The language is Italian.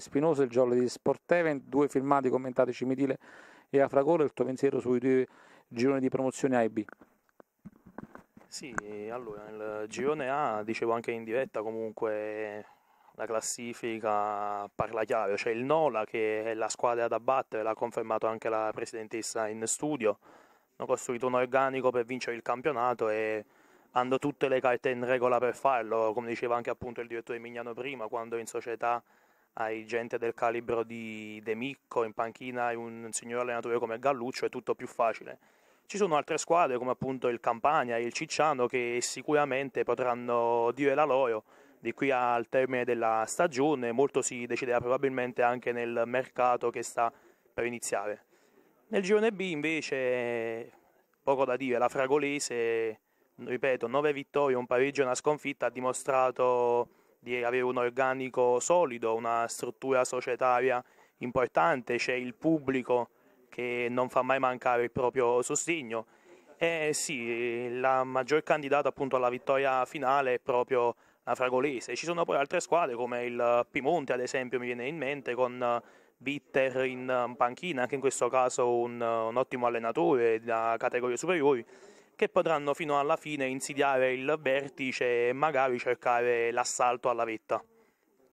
Spinoso, il jolly di Sporteven, due filmati commentati Cimitile e Afragola, il tuo pensiero sui due gironi di promozione A e B. Sì, allora il girone A, dicevo anche in diretta, comunque la classifica parla chiaro, c'è il Nola che è la squadra da battere, l'ha confermato anche la presidentessa in studio, hanno costruito un organico per vincere il campionato e hanno tutte le carte in regola per farlo, come diceva anche appunto il direttore Mignano prima, quando in società hai gente del calibro di De Micco, in panchina hai un signor allenatore come Galluccio, è tutto più facile. Ci sono altre squadre come appunto il Campania e il Cicciano che sicuramente potranno dire la loro di qui al termine della stagione, molto si deciderà probabilmente anche nel mercato che sta per iniziare. Nel girone B invece poco da dire, la Fragolese, ripeto, 9 vittorie, un pareggio e una sconfitta ha dimostrato di avere un organico solido, una struttura societaria importante, c'è il pubblico che non fa mai mancare il proprio sostegno. E sì, la maggior candidata appunto alla vittoria finale è proprio la Fragolese. Ci sono poi altre squadre come il Piemonte, ad esempio, mi viene in mente, con Vitter in panchina, anche in questo caso un, un ottimo allenatore da categorie superiori che potranno fino alla fine insidiare il vertice e magari cercare l'assalto alla vetta.